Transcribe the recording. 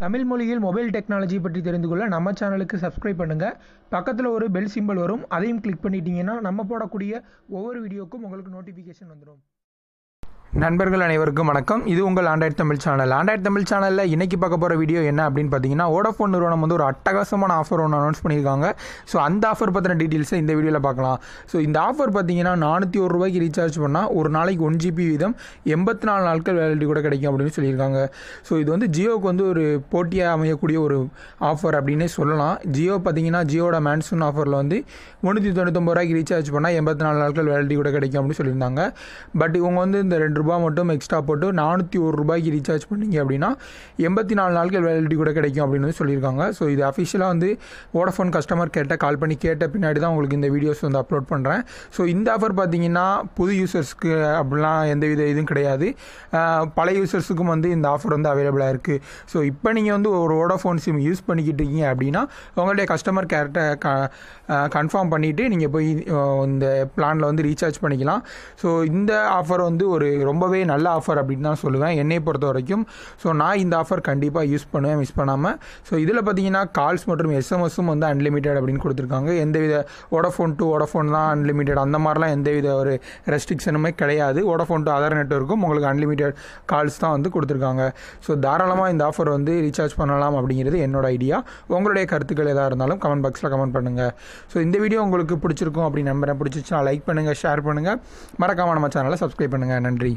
தமிழ் மொழியில் mobile technology பற்றி தெரிந்து கொள்ள நம்ம சேனலுக்கு சப்ஸ்கிரைப் பண்ணுங்கள் பக்கத்தில் ஒரு பெல் சிம்பிள் வரும் அதையும் கிளிக் பண்ணிட்டீங்கன்னா நம்ம போடக்கூடிய ஒவ்வொரு வீடியோக்கும் உங்களுக்கு நோட்டிஃபிகேஷன் வந்துடும் நண்பர்கள் அனைவருக்கும் வணக்கம் இது உங்கள் Android Tamil channel Android Tamil சேனலில் இன்னைக்கு பார்க்க போகிற வீடியோ என்ன அப்படின்னு பார்த்தீங்கன்னா ஓடோஃபோன் நிறுவனம் வந்து ஒரு அட்டகாசமான ஆஃபர் ஒன்று அனௌன்ஸ் பண்ணியிருக்காங்க ஸோ அந்த ஆஃபர் பற்றின டீட்டெயில்ஸை இந்த வீடியோவில் பார்க்கலாம் ஸோ இந்த ஆஃபர் பார்த்தீங்கன்னா நானூற்றி ஒரு ரூபாய்க்கு ரீசார்ஜ் பண்ணால் ஒரு நாளைக்கு ஒன் ஜிபி வீதம் எண்பத்தி நாலு நாட்கள் வேலிட்டி கூட கிடைக்கும் அப்படின்னு சொல்லியிருக்காங்க ஸோ இது வந்து ஜியோவுக்கு வந்து ஒரு போட்டியாக அமையக்கூடிய ஒரு ஆஃபர் அப்படின்னே சொல்லலாம் ஜியோ பார்த்தீங்கன்னா ஜியோட மேன்சூன் ஆஃபரில் வந்து முந்நூற்றி தொண்ணூத்தொம்பது ரூபாய்க்கு ரீசார்ஜ் பண்ணால் எண்பத்தி நாலு நாட்கள் வேலிட்டி கூட கிடைக்கும் அப்படின்னு சொல்லியிருந்தாங்க பட் இவங்க வந்து இந்த ரெண்டு ரூபா மட்டும் எக்ஸ்ட்ரா போட்டு நானூற்றி ஒரு ரூபாய்க்கு ரீசார்ஜ் பண்ணிங்க அப்படின்னா எண்பத்தி நாலு நாட்கள் வேலிடிட்டி கூட கிடைக்கும் அப்படின்னு வந்து சொல்லியிருக்காங்க ஸோ இது அஃபிஷியலாக வந்து ஓடஃபோன் கஸ்டமர் கேட்ட கால் பண்ணி கேட்ட பின்னாடி தான் உங்களுக்கு இந்த வீடியோஸ் வந்து அப்லோட் பண்ணுறேன் ஸோ இந்த ஆஃபர் பார்த்தீங்கன்னா புது யூசர்ஸ்க்கு அப்படிலாம் எந்த வித இதுவும் கிடையாது பல யூசர்ஸுக்கும் வந்து இந்த ஆஃபர் வந்து அவைலபிளாக இருக்குது ஸோ இப்போ நீங்கள் வந்து ஒரு ஓடோஃபோன் சிம் யூஸ் பண்ணிக்கிட்டு இருக்கீங்க அப்படின்னா உங்களுடைய கஸ்டமர் கேர்ட்டை க கன்ஃபார்ம் பண்ணிவிட்டு நீங்கள் போய் இந்த பிளானில் வந்து ரீசார்ஜ் பண்ணிக்கலாம் ஸோ இந்த ஆஃபர் வந்து ஒரு ரொம்ப ரொம்பவே நல்ல ஆஃபர் அப்படின்னு தான் சொல்லுவேன் என்னை பொறுத்த வரைக்கும் ஸோ நான் இந்த ஆஃபர் கண்டிப்பாக யூஸ் பண்ணுவேன் மிஸ் பண்ணாமல் ஸோ இதில் பார்த்தீங்கன்னா கால்ஸ் மற்றும் எஸ்எம்எஸும் வந்து அன்லிமிட்டெட் அப்படின்னு கொடுத்துருக்காங்க எந்த வித ஓடஃபோன் டு ஓடஃபோன் தான் அன்லிமிட்டெட் அந்த மாதிரிலாம் எந்த வித ஒரு ரெஸ்ட்ரிக்ஷனுமே கிடையாது ஓடஃபோன் டு அதர் நெட்ஒர்க்கும் உங்களுக்கு அன்லிமிட்டெட் கால்ஸ் தான் வந்து கொடுத்துருக்காங்க ஸோ தாராளமாக இந்த ஆஃபர் வந்து ரீசார்ஜ் பண்ணலாம் அப்படிங்கிறது என்னோட ஐடியா உங்களுடைய கருத்துக்கள் எதாக இருந்தாலும் கமெண்ட் பாக்ஸில் கமெண்ட் பண்ணுங்கள் ஸோ இந்த வீடியோ உங்களுக்கு பிடிச்சிருக்கும் அப்படின்னு நம்புறேன் பிடிச்சிச்சுன்னா லைக் பண்ணுங்கள் ஷேர் பண்ணுங்கள் மறக்காமல் நம்ம சேனலை சப்ஸ்கிரைப் பண்ணுங்கள் நன்றி